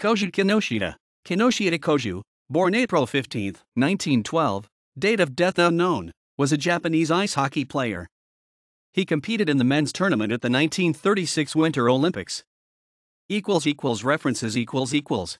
Koji Kinoshita, Kinoshita Koju, born April 15, 1912, date of death unknown, was a Japanese ice hockey player. He competed in the men's tournament at the 1936 Winter Olympics. Equals equals references equals equals